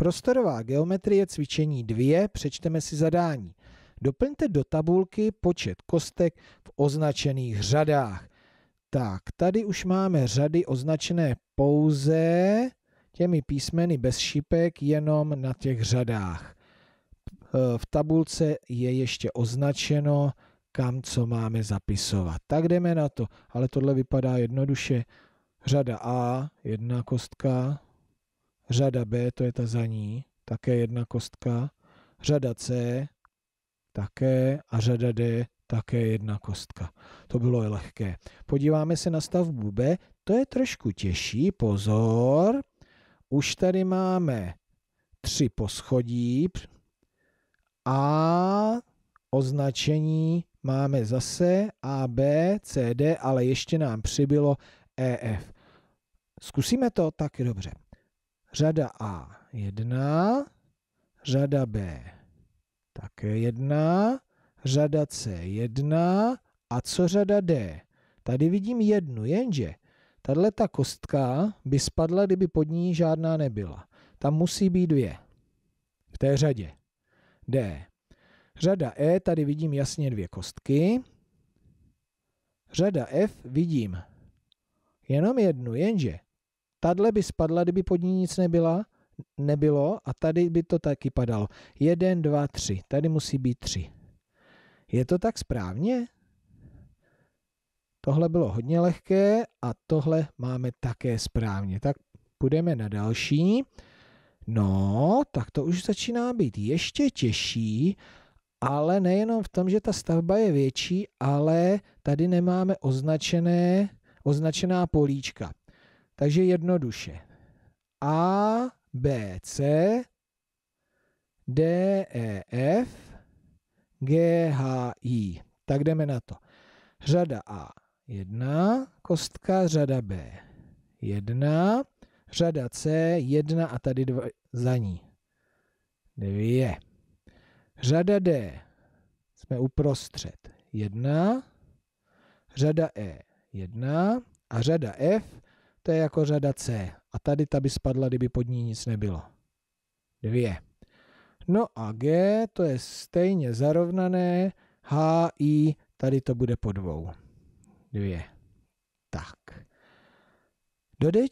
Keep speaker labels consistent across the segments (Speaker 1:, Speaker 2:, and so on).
Speaker 1: Prostorová geometrie cvičení 2 přečteme si zadání. Doplňte do tabulky počet kostek v označených řadách. Tak, tady už máme řady označené pouze těmi písmeny bez šipek, jenom na těch řadách. V tabulce je ještě označeno, kam co máme zapisovat. Tak jdeme na to, ale tohle vypadá jednoduše. Řada A, jedna kostka, řada B, to je ta za ní, také jedna kostka, řada C, také a řada D, také jedna kostka. To bylo lehké. Podíváme se na stavbu B, to je trošku těžší, pozor. Už tady máme tři poschodí a označení máme zase A, B, C, D, ale ještě nám přibylo EF. Zkusíme to taky dobře. Řada A 1, řada B také 1, řada C 1 a co řada D? Tady vidím jednu, jenže tahle ta kostka by spadla, kdyby pod ní žádná nebyla. Tam musí být dvě v té řadě. D. Řada E, tady vidím jasně dvě kostky. Řada F vidím jenom jednu, jenže Tadle by spadla, kdyby pod ní nic nebyla, nebylo a tady by to taky padalo. Jeden, dva, tři. Tady musí být tři. Je to tak správně? Tohle bylo hodně lehké a tohle máme také správně. Tak půjdeme na další. No, tak to už začíná být ještě těžší, ale nejenom v tom, že ta stavba je větší, ale tady nemáme označené, označená políčka. Takže jednoduše. A, B, C, D, E, F, G, H, I. Tak jdeme na to. Řada A, jedna kostka, řada B, jedna, řada C, jedna a tady dva, za ní. Dvě. Řada D, jsme uprostřed, jedna, řada E, jedna a řada F, to je jako řada C. A tady ta by spadla, kdyby pod ní nic nebylo. Dvě. No a G, to je stejně zarovnané. H, I, tady to bude po dvou. Dvě. Tak. Do D,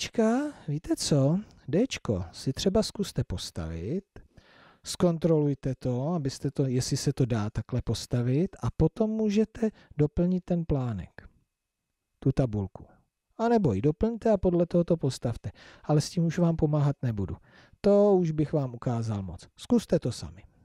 Speaker 1: víte co? D si třeba zkuste postavit, zkontrolujte to, abyste to, jestli se to dá takhle postavit a potom můžete doplnit ten plánek, tu tabulku a nebo ji doplňte a podle toho to postavte. Ale s tím už vám pomáhat nebudu. To už bych vám ukázal moc. Zkuste to sami.